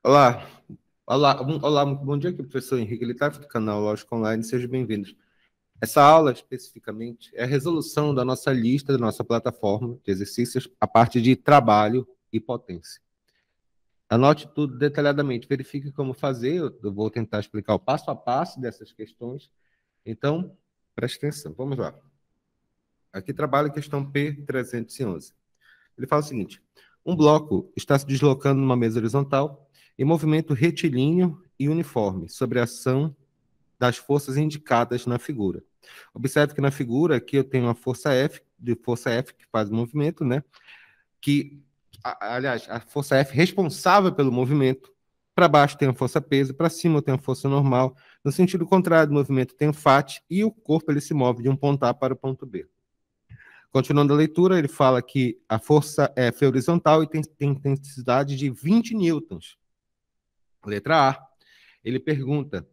Olá, olá, olá, muito bom dia aqui, professor Henrique Litaf, tá do canal Lógico Online, sejam bem-vindos. Essa aula, especificamente, é a resolução da nossa lista, da nossa plataforma de exercícios, a parte de trabalho e potência. Anote tudo detalhadamente, verifique como fazer, eu vou tentar explicar o passo a passo dessas questões. Então, preste atenção, vamos lá. Aqui trabalha a questão P311. Ele fala o seguinte, um bloco está se deslocando numa mesa horizontal em movimento retilíneo e uniforme, sobre a ação das forças indicadas na figura. Observe que na figura aqui eu tenho a força F, de força F que faz o movimento, né? Que, aliás, a força F responsável pelo movimento. Para baixo tem a força peso, para cima eu tenho a força normal. No sentido contrário do movimento, tem o FAT e o corpo ele se move de um ponto A para o ponto B. Continuando a leitura, ele fala que a força F é horizontal e tem, tem intensidade de 20 newtons. Letra A. Ele pergunta: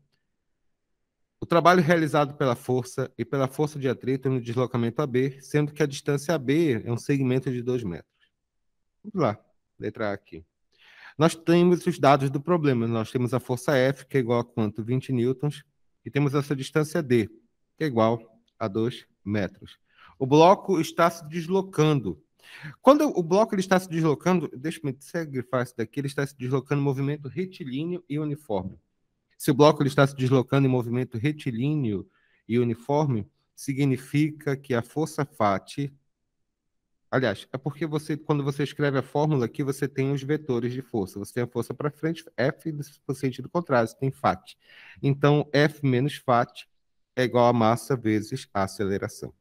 o trabalho realizado pela força e pela força de atrito no deslocamento AB, sendo que a distância AB é um segmento de 2 metros. Vamos lá, letra A aqui. Nós temos os dados do problema. Nós temos a força F, que é igual a quanto? 20 newtons. E temos essa distância D, que é igual a 2 metros. O bloco está se deslocando quando o bloco ele está se deslocando, deixa eu me grifar isso daqui, ele está se deslocando em movimento retilíneo e uniforme. Se o bloco ele está se deslocando em movimento retilíneo e uniforme, significa que a força FAT. Aliás, é porque você, quando você escreve a fórmula aqui, você tem os vetores de força. Você tem a força para frente, F no sentido contrário, você tem FAT. Então, F menos FAT é igual a massa vezes a aceleração.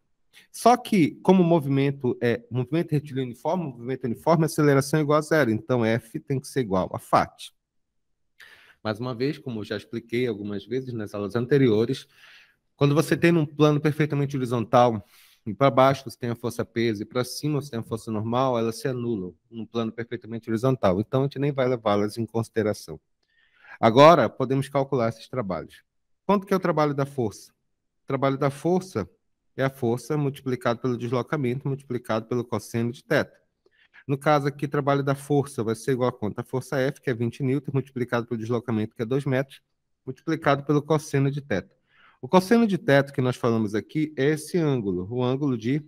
Só que, como o movimento é movimento retilíneo uniforme, movimento uniforme, aceleração é igual a zero. Então, F tem que ser igual a FAT. Mais uma vez, como eu já expliquei algumas vezes nas aulas anteriores, quando você tem um plano perfeitamente horizontal, e para baixo você tem a força peso, e para cima você tem a força normal, elas se anulam num plano perfeitamente horizontal. Então, a gente nem vai levá-las em consideração. Agora, podemos calcular esses trabalhos. Quanto que é o trabalho da força? O trabalho da força é a força multiplicada pelo deslocamento multiplicado pelo cosseno de teta. No caso aqui, trabalho da força vai ser igual a quanto? A força F, que é 20 N, multiplicado pelo deslocamento, que é 2 metros, multiplicado pelo cosseno de teta. O cosseno de teto que nós falamos aqui é esse ângulo, o ângulo de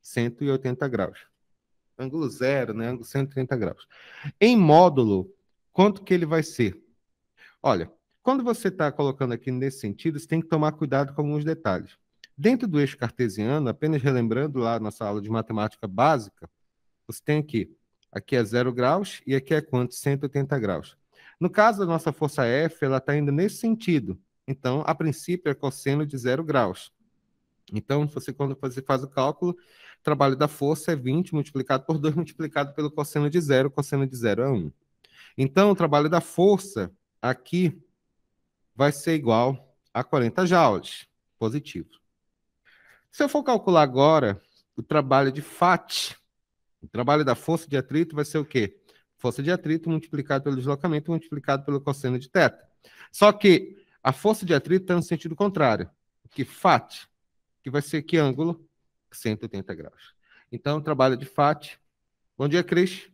180 graus. Ângulo zero, né? Ângulo 130 graus. Em módulo, quanto que ele vai ser? Olha, quando você está colocando aqui nesse sentido, você tem que tomar cuidado com alguns detalhes. Dentro do eixo cartesiano, apenas relembrando lá nossa aula de matemática básica, você tem aqui, aqui é zero graus e aqui é quanto? 180 graus. No caso da nossa força F, ela está indo nesse sentido. Então, a princípio, é cosseno de zero graus. Então, você, quando você faz o cálculo, o trabalho da força é 20 multiplicado por 2 multiplicado pelo cosseno de zero, cosseno de zero é 1. Então, o trabalho da força aqui vai ser igual a 40 joules, positivo. Se eu for calcular agora o trabalho de FAT, o trabalho da força de atrito vai ser o quê? Força de atrito multiplicado pelo deslocamento multiplicado pelo cosseno de teta. Só que a força de atrito está no sentido contrário, que FAT, que vai ser que ângulo? 180 graus. Então, o trabalho de FAT. Bom dia, Cris.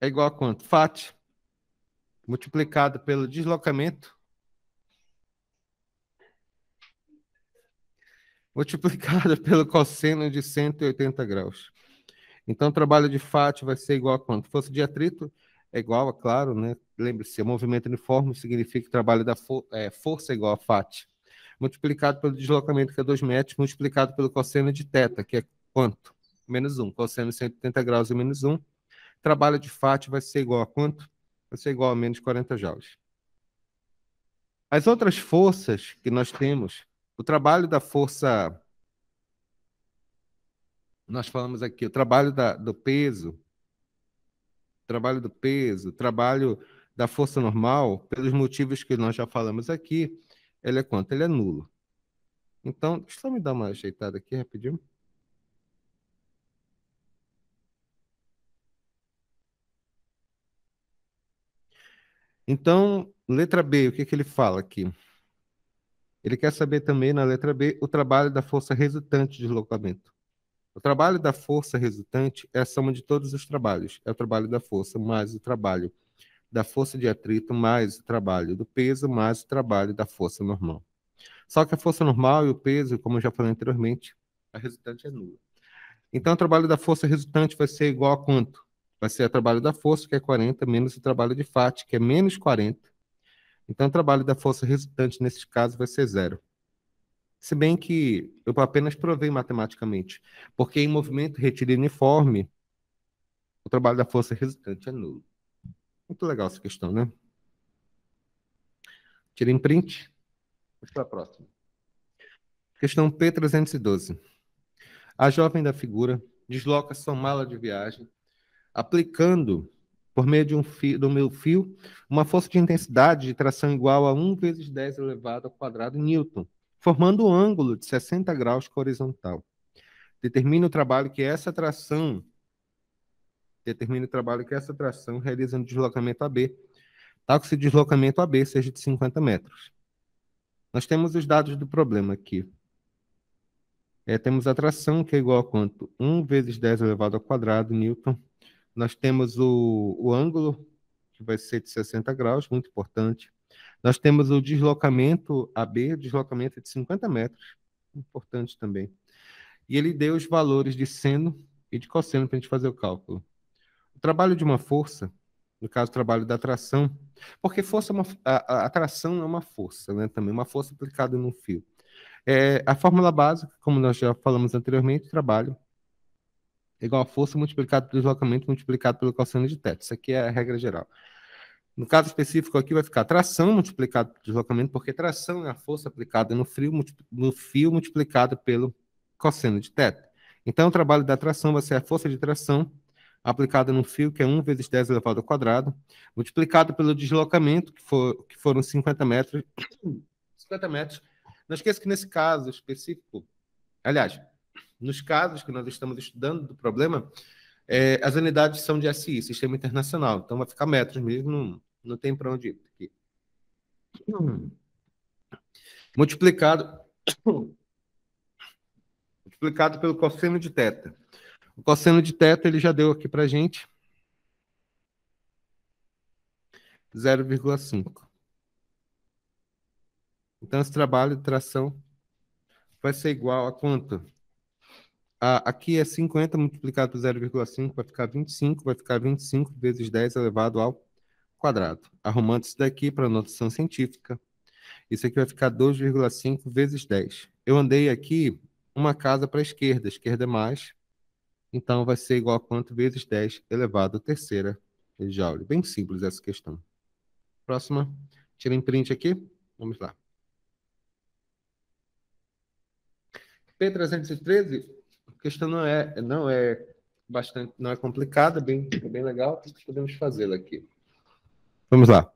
É igual a quanto? FAT multiplicado pelo deslocamento multiplicada pelo cosseno de 180 graus. Então, o trabalho de Fati vai ser igual a quanto? Força de atrito, é igual, é claro, né? Lembre-se, o movimento uniforme significa trabalho da for é, força é igual a Fati. Multiplicado pelo deslocamento, que é 2 metros, multiplicado pelo cosseno de teta, que é quanto? Menos 1. Um. Cosseno de 180 graus é menos 1. Um. Trabalho de Fati vai ser igual a quanto? Vai ser igual a menos 40 joules. As outras forças que nós temos o trabalho da força. Nós falamos aqui, o trabalho da, do peso, trabalho do peso, trabalho da força normal, pelos motivos que nós já falamos aqui, ele é quanto? Ele é nulo. Então, deixa eu me dar uma ajeitada aqui rapidinho. Então, letra B, o que, que ele fala aqui? Ele quer saber também, na letra B, o trabalho da força resultante de deslocamento. O trabalho da força resultante é a soma de todos os trabalhos. É o trabalho da força mais o trabalho da força de atrito, mais o trabalho do peso, mais o trabalho da força normal. Só que a força normal e o peso, como eu já falei anteriormente, a resultante é nula. Então, o trabalho da força resultante vai ser igual a quanto? Vai ser o trabalho da força, que é 40, menos o trabalho de FAT, que é menos 40, então, o trabalho da força resultante nesse caso vai ser zero. Se bem que eu apenas provei matematicamente, porque em movimento retilíneo uniforme, o trabalho da força resultante é nulo. Muito legal essa questão, né? Tirem print. Vamos para a próxima. Questão P312. A jovem da figura desloca sua mala de viagem, aplicando por meio de um fio, do meu fio, uma força de intensidade de tração igual a 1 vezes 10 elevado ao quadrado newton, formando um ângulo de 60 graus com a horizontal. Determina o trabalho que essa tração determina o trabalho que essa tração realiza no deslocamento AB, tal que esse deslocamento AB seja de 50 metros. Nós temos os dados do problema aqui. É, temos a tração, que é igual a quanto? 1 vezes 10 elevado ao quadrado, newton, nós temos o, o ângulo, que vai ser de 60 graus, muito importante. Nós temos o deslocamento AB, deslocamento de 50 metros, importante também. E ele deu os valores de seno e de cosseno para a gente fazer o cálculo. O trabalho de uma força, no caso, o trabalho da tração porque força é uma, a, a atração é uma força, né? Também uma força aplicada no fio. É, a fórmula básica, como nós já falamos anteriormente, trabalho é igual a força multiplicado pelo deslocamento multiplicado pelo cosseno de teta. Isso aqui é a regra geral. No caso específico aqui vai ficar tração multiplicado pelo deslocamento, porque tração é a força aplicada no fio, no fio multiplicado pelo cosseno de teta. Então o trabalho da tração vai ser a força de tração aplicada no fio, que é 1 vezes 10 elevado ao quadrado, multiplicado pelo deslocamento, que, for, que foram 50 metros, 50 metros. Não esqueça que nesse caso específico, aliás, nos casos que nós estamos estudando do problema, é, as unidades são de SI, Sistema Internacional. Então vai ficar metros mesmo, não, não tem para onde ir. Aqui. Multiplicado, multiplicado pelo cosseno de teta. O cosseno de teta ele já deu aqui para gente 0,5. Então esse trabalho de tração vai ser igual a quanto? a, aqui é 50 multiplicado por 0,5, vai ficar 25, vai ficar 25 vezes 10 elevado ao quadrado. Arrumando isso daqui para a notação científica, isso aqui vai ficar 2,5 vezes 10. Eu andei aqui uma casa para a esquerda, esquerda é mais, então vai ser igual a quanto vezes 10 elevado à terceira joule. Bem simples essa questão. Próxima, tirem print aqui, vamos lá. P313 a questão não é, não é bastante, não é complicada, bem, é bem legal, podemos fazê-la aqui. Vamos lá.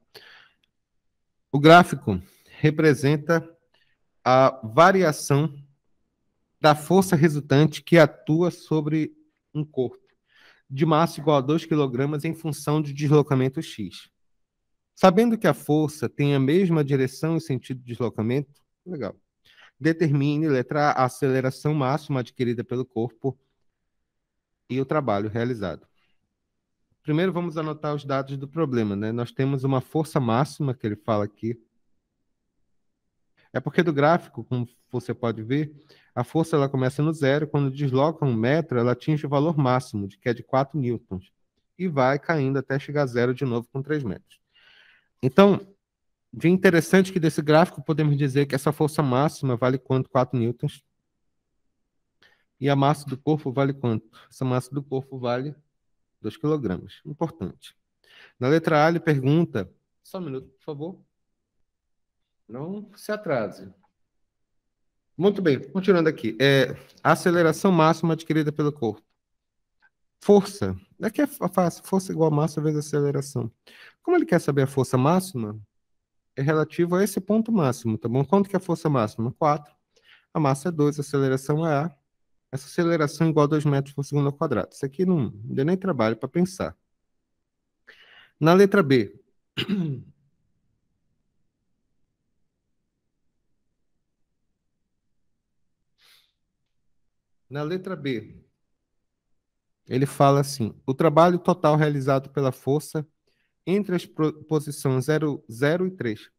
O gráfico representa a variação da força resultante que atua sobre um corpo de massa igual a 2 kg em função de deslocamento x. Sabendo que a força tem a mesma direção e sentido de deslocamento, legal determine, letra A, a aceleração máxima adquirida pelo corpo e o trabalho realizado. Primeiro vamos anotar os dados do problema, né? Nós temos uma força máxima que ele fala aqui. É porque do gráfico, como você pode ver, a força ela começa no zero, quando desloca um metro, ela atinge o valor máximo, que é de 4 newtons, e vai caindo até chegar a zero de novo com 3 metros. Então, de interessante que desse gráfico podemos dizer que essa força máxima vale quanto? 4 newtons. E a massa do corpo vale quanto? Essa massa do corpo vale 2 quilogramas. Importante. Na letra A, ele pergunta... Só um minuto, por favor. Não se atrase. Muito bem, continuando aqui. É, a aceleração máxima adquirida pelo corpo. Força. Aqui é, é fácil. Força igual a massa vezes a aceleração. Como ele quer saber a força máxima, é relativo a esse ponto máximo, tá bom? Quanto que é a força máxima? 4. A massa é 2, a aceleração é A. Essa aceleração é igual a 2 metros por segundo ao quadrado. Isso aqui não, não deu nem trabalho para pensar. Na letra B. Na letra B, ele fala assim: o trabalho total realizado pela força entre as posições 0, 0 e 3.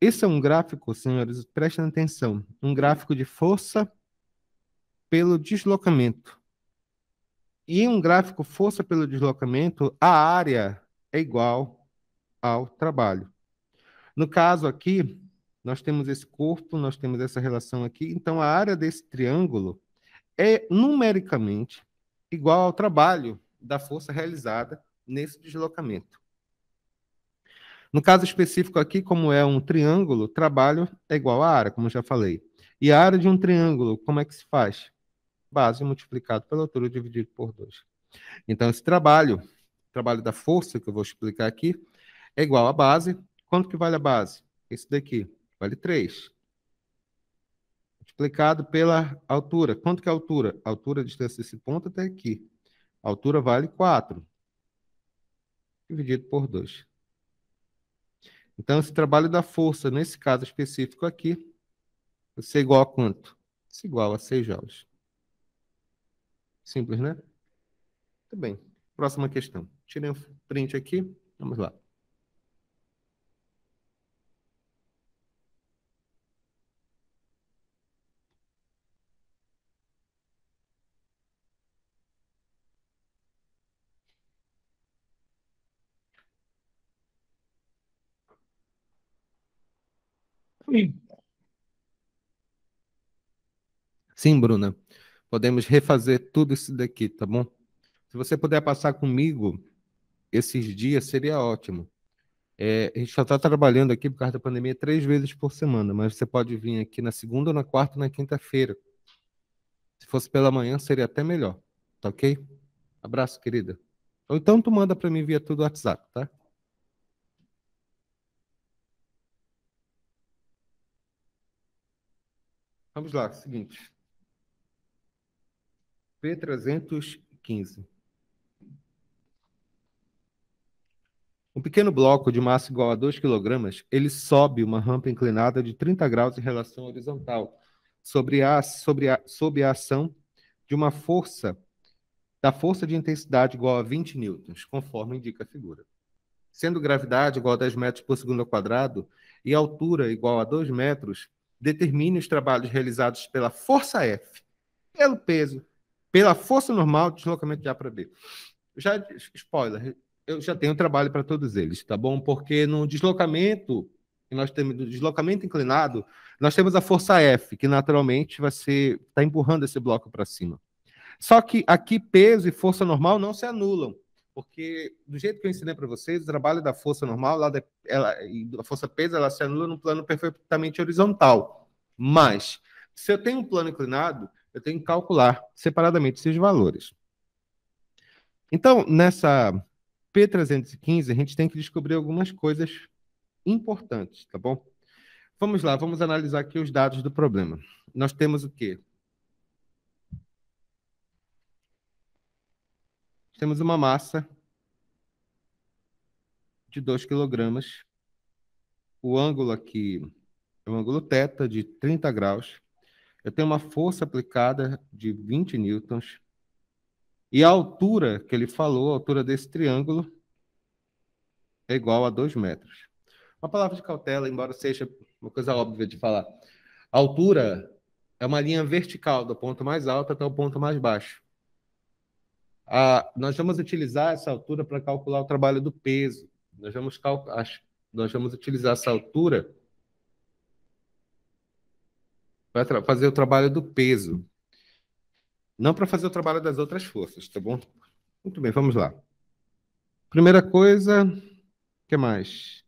Esse é um gráfico, senhores, prestem atenção, um gráfico de força pelo deslocamento. E um gráfico força pelo deslocamento, a área é igual ao trabalho. No caso aqui, nós temos esse corpo, nós temos essa relação aqui, então a área desse triângulo é numericamente igual ao trabalho da força realizada nesse deslocamento. No caso específico aqui, como é um triângulo, trabalho é igual a área, como já falei. E a área de um triângulo, como é que se faz? Base multiplicado pela altura dividido por 2. Então, esse trabalho, trabalho da força, que eu vou explicar aqui, é igual a base. Quanto que vale a base? Esse daqui vale 3. Multiplicado pela altura. Quanto que é a altura? A altura, a distância desse ponto até aqui. A altura vale 4. Dividido por 2. Então, esse trabalho da força, nesse caso específico aqui, vai ser igual a quanto? Isso é igual a 6 joules. Simples, né? Muito bem. Próxima questão. Tirei um print aqui. Vamos lá. mim. Sim, Bruna. Podemos refazer tudo isso daqui, tá bom? Se você puder passar comigo esses dias, seria ótimo. É, a gente só está trabalhando aqui por causa da pandemia três vezes por semana, mas você pode vir aqui na segunda, na quarta, na quinta-feira. Se fosse pela manhã, seria até melhor. Tá ok? Abraço, querida. Ou então tu manda para mim via tudo WhatsApp, tá? Vamos lá, seguinte. P315. Um pequeno bloco de massa igual a 2 kg, ele sobe uma rampa inclinada de 30 graus em relação horizontal, sobre a, sobre a, sob a ação de uma força, da força de intensidade igual a 20 newtons, conforme indica a figura. Sendo gravidade igual a 10 metros por segundo ao quadrado e altura igual a 2 metros, determine os trabalhos realizados pela força F, pelo peso, pela força normal, deslocamento de A para B. Já, spoiler, eu já tenho trabalho para todos eles, tá bom? Porque no deslocamento, nós temos do deslocamento inclinado, nós temos a força F, que naturalmente vai ser, está empurrando esse bloco para cima. Só que aqui peso e força normal não se anulam. Porque, do jeito que eu ensinei para vocês, o trabalho da força normal, ela, a força peso, ela se anula num plano perfeitamente horizontal. Mas, se eu tenho um plano inclinado, eu tenho que calcular separadamente esses valores. Então, nessa P315, a gente tem que descobrir algumas coisas importantes, tá bom? Vamos lá, vamos analisar aqui os dados do problema. Nós temos o quê? temos uma massa de 2 kg, o ângulo aqui é o ângulo θ de 30 graus, eu tenho uma força aplicada de 20 newtons, e a altura que ele falou, a altura desse triângulo, é igual a 2 metros. Uma palavra de cautela, embora seja uma coisa óbvia de falar. A altura é uma linha vertical do ponto mais alto até o ponto mais baixo. Ah, nós vamos utilizar essa altura para calcular o trabalho do peso. Nós vamos, nós vamos utilizar essa altura para fazer o trabalho do peso. Não para fazer o trabalho das outras forças, tá bom? Muito bem, vamos lá. Primeira coisa, o que mais?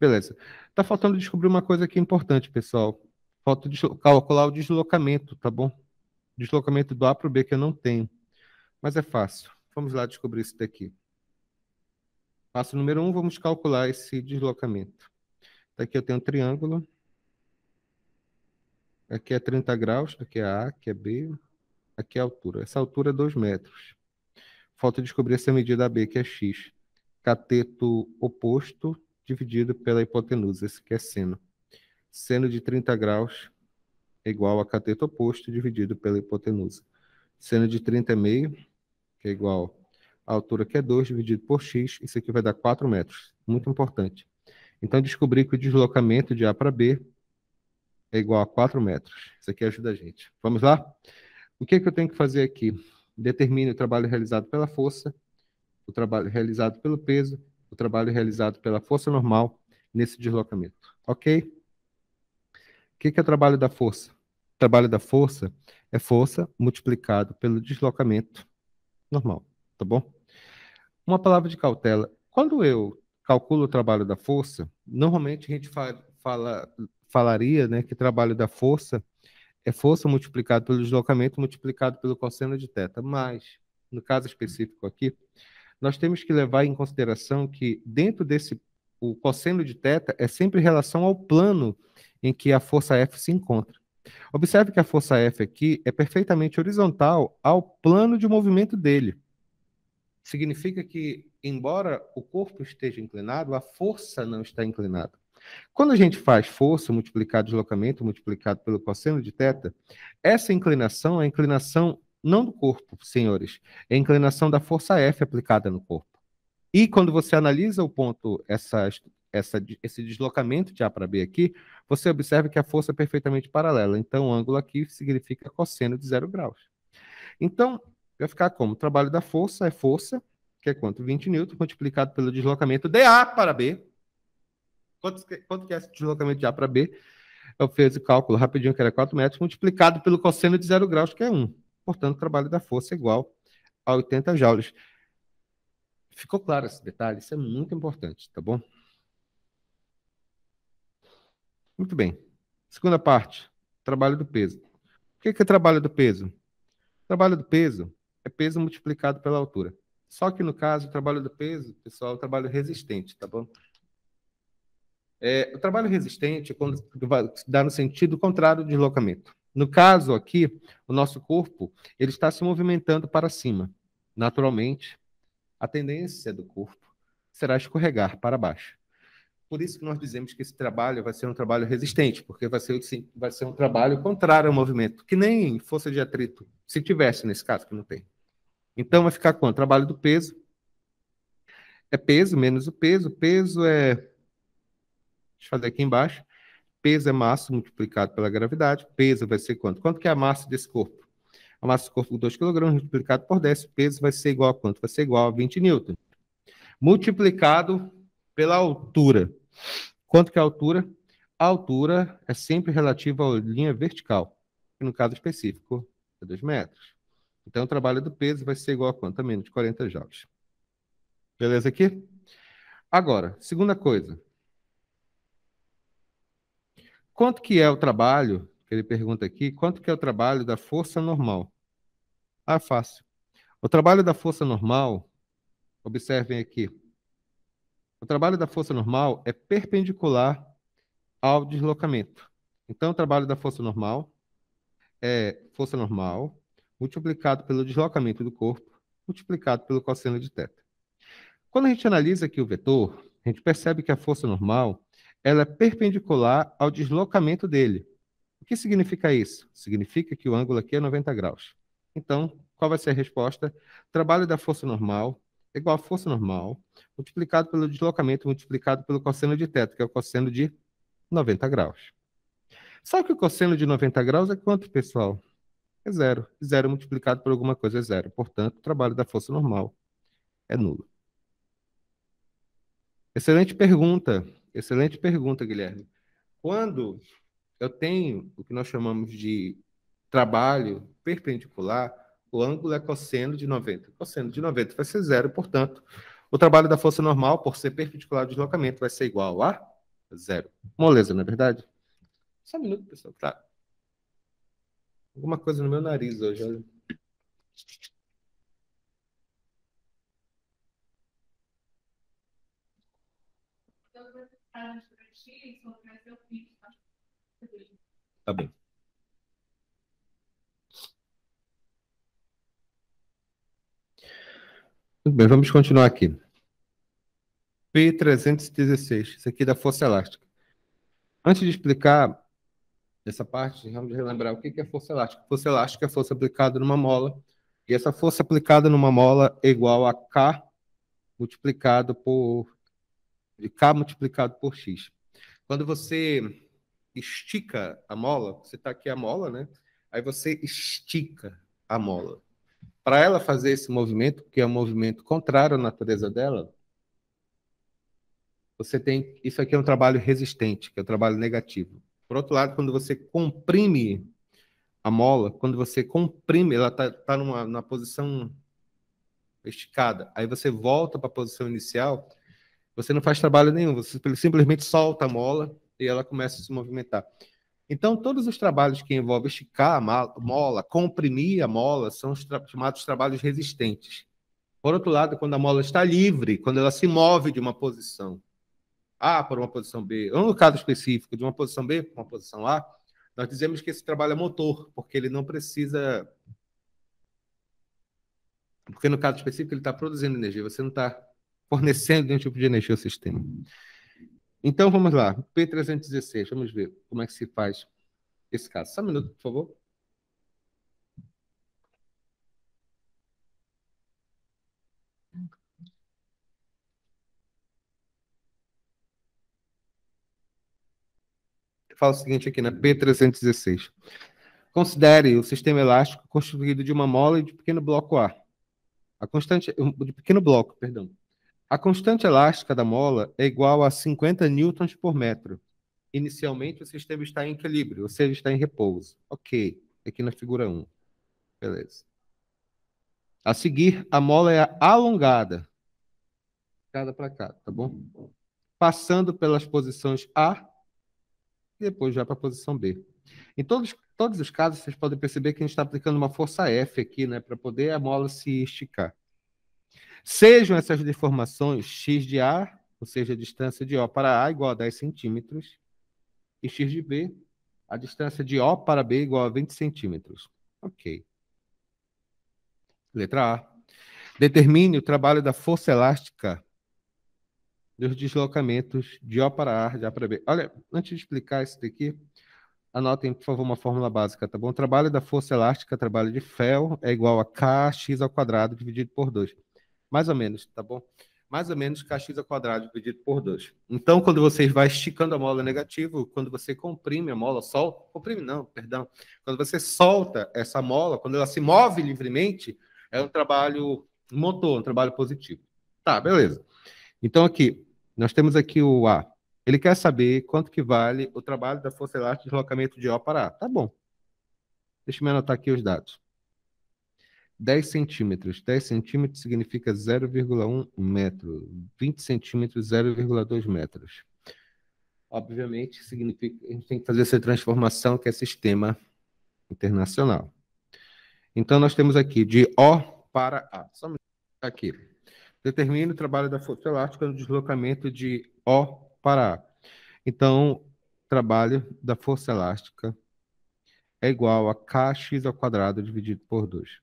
Beleza. Tá faltando descobrir uma coisa aqui é importante, pessoal. Falta calcular o deslocamento, tá bom? Deslocamento do A para o B que eu não tenho. Mas é fácil. Vamos lá descobrir isso daqui. Passo número 1, um, vamos calcular esse deslocamento. Daqui eu tenho um triângulo. Aqui é 30 graus, aqui é A, aqui é B, aqui é a altura. Essa altura é 2 metros. Falta descobrir essa medida AB, que é X. Cateto oposto dividido pela hipotenusa, esse que é seno. Seno de 30 graus é igual a cateto oposto dividido pela hipotenusa. Seno de 30 é meio que é igual à altura que é 2 dividido por x, isso aqui vai dar 4 metros, muito importante. Então, descobri que o deslocamento de A para B é igual a 4 metros. Isso aqui ajuda a gente. Vamos lá? O que, é que eu tenho que fazer aqui? Determine o trabalho realizado pela força, o trabalho realizado pelo peso, o trabalho realizado pela força normal nesse deslocamento. Ok? O que, é que é o trabalho da força? O trabalho da força é força multiplicado pelo deslocamento normal, tá bom? Uma palavra de cautela. Quando eu calculo o trabalho da força, normalmente a gente fala, fala, falaria né, que trabalho da força é força multiplicado pelo deslocamento multiplicado pelo cosseno de θ. Mas, no caso específico aqui, nós temos que levar em consideração que dentro desse o cosseno de θ é sempre em relação ao plano em que a força F se encontra. Observe que a força F aqui é perfeitamente horizontal ao plano de movimento dele. Significa que, embora o corpo esteja inclinado, a força não está inclinada. Quando a gente faz força multiplicado deslocamento multiplicado pelo cosseno de θ, essa inclinação é a inclinação não do corpo, senhores, é a inclinação da força F aplicada no corpo. E quando você analisa o ponto, essa, essa, esse deslocamento de A para B aqui, você observa que a força é perfeitamente paralela. Então, o ângulo aqui significa cosseno de zero graus. Então, vai ficar como? O trabalho da força é força, que é quanto? 20 N, multiplicado pelo deslocamento de A para B. Quanto, quanto que é esse deslocamento de A para B? Eu fiz o cálculo rapidinho, que era 4 metros, multiplicado pelo cosseno de zero graus, que é 1. Portanto, o trabalho da força é igual a 80 joules. Ficou claro esse detalhe? Isso é muito importante, tá bom? Muito bem. Segunda parte, trabalho do peso. O é que é, trabalho do peso? Trabalho do peso é peso multiplicado pela altura. Só que no caso, o trabalho do peso, pessoal, é o trabalho resistente, tá bom? É, o trabalho resistente é quando dá no sentido contrário do deslocamento. No caso aqui, o nosso corpo ele está se movimentando para cima. Naturalmente, a tendência do corpo será escorregar para baixo. Por isso que nós dizemos que esse trabalho vai ser um trabalho resistente, porque vai ser, sim, vai ser um trabalho contrário ao movimento, que nem força de atrito, se tivesse nesse caso, que não tem. Então vai ficar com trabalho do peso, é peso menos o peso, peso é, deixa eu fazer aqui embaixo, peso é massa multiplicado pela gravidade, peso vai ser quanto? Quanto que é a massa desse corpo? A massa do corpo 2 kg multiplicado por 10, peso vai ser igual a quanto? Vai ser igual a 20 newton. Multiplicado pela altura. Quanto que é a altura? A altura é sempre relativa à linha vertical, que no caso específico é 2 metros. Então, o trabalho do peso vai ser igual a quanto? A menos de 40 joules. Beleza aqui? Agora, segunda coisa. Quanto que é o trabalho, que ele pergunta aqui, quanto que é o trabalho da força normal? Ah, fácil. O trabalho da força normal, observem aqui, o trabalho da força normal é perpendicular ao deslocamento. Então, o trabalho da força normal é força normal multiplicado pelo deslocamento do corpo, multiplicado pelo cosseno de θ. Quando a gente analisa aqui o vetor, a gente percebe que a força normal ela é perpendicular ao deslocamento dele. O que significa isso? Significa que o ângulo aqui é 90 graus. Então, qual vai ser a resposta? Trabalho da força normal é igual a força normal, multiplicado pelo deslocamento, multiplicado pelo cosseno de teto, que é o cosseno de 90 graus. Só que o cosseno de 90 graus é quanto, pessoal? É zero. Zero multiplicado por alguma coisa é zero. Portanto, o trabalho da força normal é nulo. Excelente pergunta. Excelente pergunta, Guilherme. Quando eu tenho o que nós chamamos de trabalho perpendicular, o ângulo é cosseno de 90. cosseno de 90 vai ser zero, portanto, o trabalho da força normal, por ser perpendicular ao deslocamento, vai ser igual a zero. Moleza, não é verdade? Só um minuto, pessoal. Tá. Alguma coisa no meu nariz hoje. Olha. Tá bem. Muito bem, vamos continuar aqui. P316, isso aqui é da força elástica. Antes de explicar essa parte, vamos relembrar o que é força elástica. Força elástica é força aplicada numa mola, e essa força aplicada numa mola é igual a K multiplicado por de K multiplicado por X. Quando você estica a mola, você está aqui a mola, né? Aí você estica a mola para ela fazer esse movimento, que é um movimento contrário à natureza dela, você tem. Isso aqui é um trabalho resistente, que é um trabalho negativo. Por outro lado, quando você comprime a mola, quando você comprime, ela está tá numa, numa posição esticada, aí você volta para a posição inicial, você não faz trabalho nenhum, você simplesmente solta a mola e ela começa a se movimentar. Então, todos os trabalhos que envolvem esticar a mola, comprimir a mola, são os tra chamados trabalhos resistentes. Por outro lado, quando a mola está livre, quando ela se move de uma posição A para uma posição B, ou no caso específico, de uma posição B para uma posição A, nós dizemos que esse trabalho é motor, porque ele não precisa. Porque no caso específico, ele está produzindo energia, você não está fornecendo nenhum tipo de energia ao sistema. Então vamos lá, P316, vamos ver como é que se faz esse caso. Só um minuto, por favor. Fala o seguinte aqui na né? P316. Considere o sistema elástico construído de uma mola e de pequeno bloco A. A constante de pequeno bloco, perdão. A constante elástica da mola é igual a 50 newtons por metro. Inicialmente, o sistema está em equilíbrio, ou seja, está em repouso. Ok, aqui na figura 1. Beleza. A seguir, a mola é alongada, cada para cá, tá bom? Passando pelas posições A e depois já para a posição B. Em todos, todos os casos, vocês podem perceber que a gente está aplicando uma força F aqui, né, para poder a mola se esticar. Sejam essas deformações x de A, ou seja, a distância de O para A igual a 10 centímetros, e x de B, a distância de O para B igual a 20 centímetros. Ok. Letra A. Determine o trabalho da força elástica dos deslocamentos de O para A, de A para B. Olha, antes de explicar isso daqui, anotem, por favor, uma fórmula básica, tá bom? O trabalho da força elástica, trabalho de FEL é igual a kx ao quadrado dividido por 2 mais ou menos, tá bom? Mais ou menos kx ao quadrado dividido por 2. Então, quando você vai esticando a mola negativo, quando você comprime a mola, solta, comprime não, perdão. Quando você solta essa mola, quando ela se move livremente, é um trabalho motor, um trabalho positivo. Tá, beleza. Então aqui, nós temos aqui o A. Ele quer saber quanto que vale o trabalho da força elástica de deslocamento de O para A. Tá bom. Deixa eu me anotar aqui os dados. 10 centímetros. 10 centímetros significa 0,1 metro. 20 centímetros, 0,2 metros. Obviamente, significa, a gente tem que fazer essa transformação que é sistema internacional. Então, nós temos aqui de O para A. Só me aqui. Determine o trabalho da força elástica no deslocamento de O para A. Então, trabalho da força elástica é igual a kx ao quadrado dividido por 2.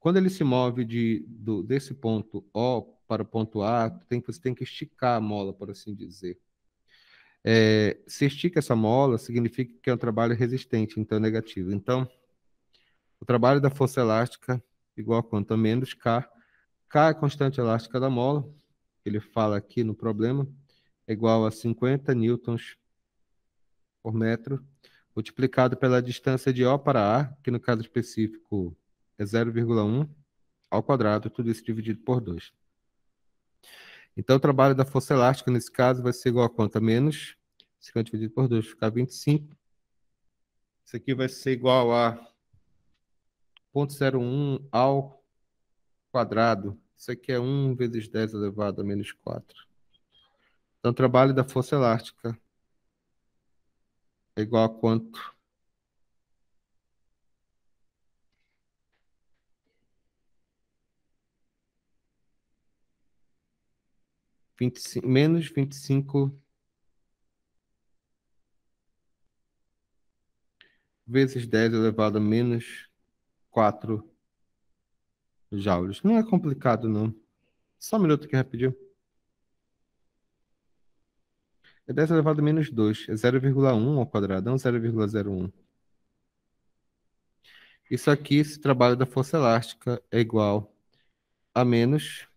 Quando ele se move de, do, desse ponto O para o ponto A, tem, você tem que esticar a mola, por assim dizer. É, se estica essa mola, significa que é um trabalho resistente, então é negativo. Então, o trabalho da força elástica igual a quanto a menos K. K é a constante elástica da mola, ele fala aqui no problema, é igual a 50 newtons por metro, multiplicado pela distância de O para A, que no caso específico é 0,1 ao quadrado, tudo isso dividido por 2. Então, o trabalho da força elástica, nesse caso, vai ser igual a quanto? A menos 50 dividido por 2, ficar 25. Isso aqui vai ser igual a 0,01 ao quadrado. Isso aqui é 1 vezes 10 elevado a menos 4. Então, o trabalho da força elástica é igual a quanto? 25, menos 25 vezes 10 elevado a menos 4 joules. Não é complicado, não. Só um minuto aqui rapidinho. É 10 elevado a menos 2. É 0,1 ao quadrado, não é 0,01. Isso aqui, esse trabalho da força elástica, é igual a menos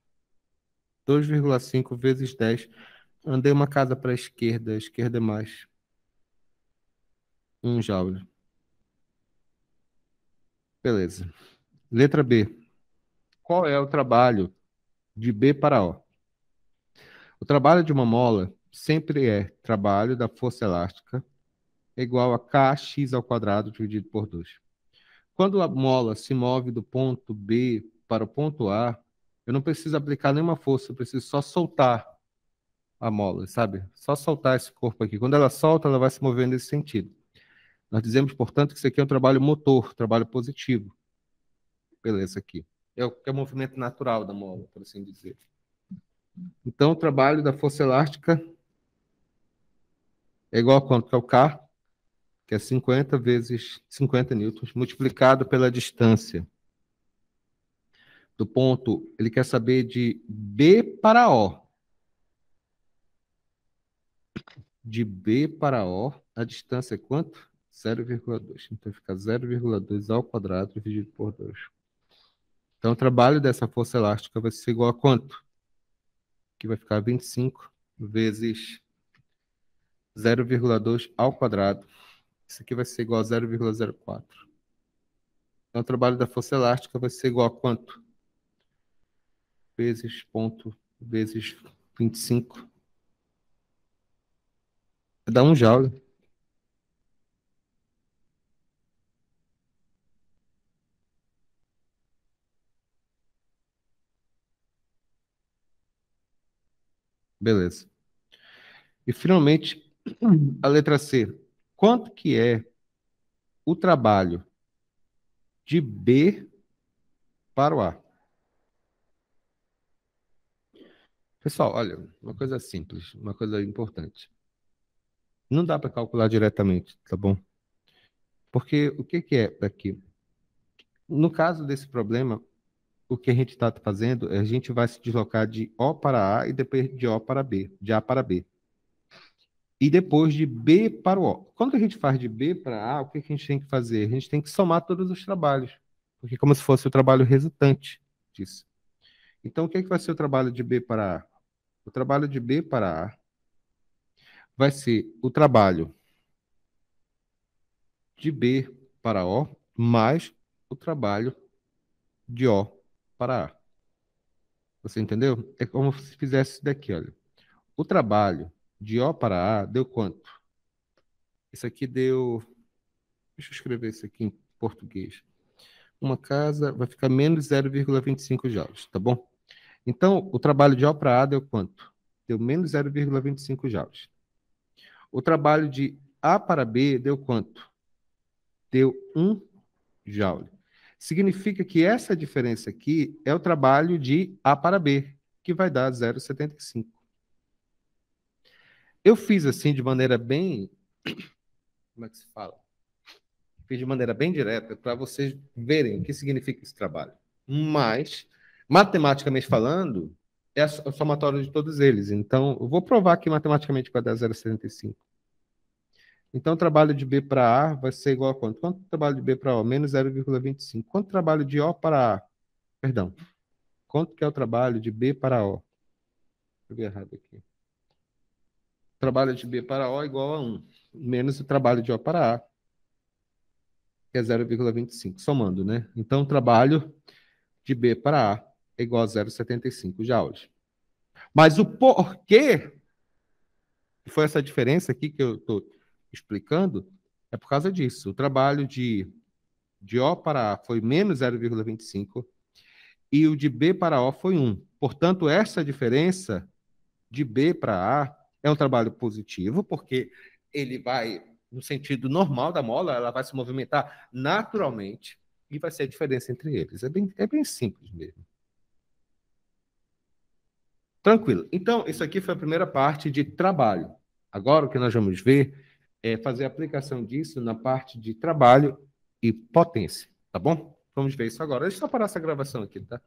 2,5 vezes 10. Andei uma casa para a esquerda, a esquerda é mais. 1 um joule. Beleza. Letra B. Qual é o trabalho de B para O? O trabalho de uma mola sempre é trabalho da força elástica igual a kx ao quadrado dividido por 2. Quando a mola se move do ponto B para o ponto A, eu não preciso aplicar nenhuma força, eu preciso só soltar a mola, sabe? Só soltar esse corpo aqui. Quando ela solta, ela vai se movendo nesse sentido. Nós dizemos, portanto, que isso aqui é um trabalho motor, trabalho positivo. Beleza, aqui. É o, é o movimento natural da mola, por assim dizer. Então, o trabalho da força elástica é igual a quanto? Que é o K, que é 50 vezes 50 newtons, multiplicado pela distância do ponto, ele quer saber de B para O. De B para O, a distância é quanto? 0,2. Então fica 0,2 ao quadrado dividido por 2. Então o trabalho dessa força elástica vai ser igual a quanto? Que vai ficar 25 vezes 0,2 ao quadrado. Isso aqui vai ser igual a 0,04. Então o trabalho da força elástica vai ser igual a quanto? vezes ponto vezes 25 dá um joule. Beleza. E finalmente a letra C. Quanto que é o trabalho de B para o A? Pessoal, olha, uma coisa simples, uma coisa importante. Não dá para calcular diretamente, tá bom? Porque o que, que é aqui? No caso desse problema, o que a gente está fazendo é a gente vai se deslocar de O para A e depois de O para B, de A para B. E depois de B para o O. Quando a gente faz de B para A, o que, que a gente tem que fazer? A gente tem que somar todos os trabalhos, porque é como se fosse o trabalho resultante disso. Então, o que, é que vai ser o trabalho de B para A? O trabalho de B para A vai ser o trabalho de B para O mais o trabalho de O para A. Você entendeu? É como se fizesse isso daqui, olha. O trabalho de O para A deu quanto? Isso aqui deu. Deixa eu escrever isso aqui em português. Uma casa vai ficar menos 0,25 joules, tá bom? Então, o trabalho de para A deu quanto? Deu menos 0,25 joules. O trabalho de A para B deu quanto? Deu 1 joule. Significa que essa diferença aqui é o trabalho de A para B, que vai dar 0,75. Eu fiz assim de maneira bem. Como é que se fala? Fiz de maneira bem direta para vocês verem o que significa esse trabalho. Mas matematicamente falando, é o somatório de todos eles. Então, eu vou provar que matematicamente vai dar 0,75. Então, o trabalho de B para A vai ser igual a quanto? Quanto trabalho de B para O? Menos 0,25. Quanto trabalho de O para A? Perdão. Quanto que é o trabalho de B para O? Escrevi errado aqui. O trabalho de B para O é igual a 1. Menos o trabalho de O para A, que é 0,25. Somando, né? Então, o trabalho de B para A é igual a 0,75 joules. Mas o porquê que foi essa diferença aqui que eu estou explicando é por causa disso. O trabalho de, de O para A foi menos 0,25 e o de B para O foi 1. Portanto, essa diferença de B para A é um trabalho positivo, porque ele vai no sentido normal da mola, ela vai se movimentar naturalmente e vai ser a diferença entre eles. É bem, é bem simples mesmo. Tranquilo. Então, isso aqui foi a primeira parte de trabalho. Agora, o que nós vamos ver é fazer a aplicação disso na parte de trabalho e potência, tá bom? Vamos ver isso agora. Deixa eu só parar essa gravação aqui, tá?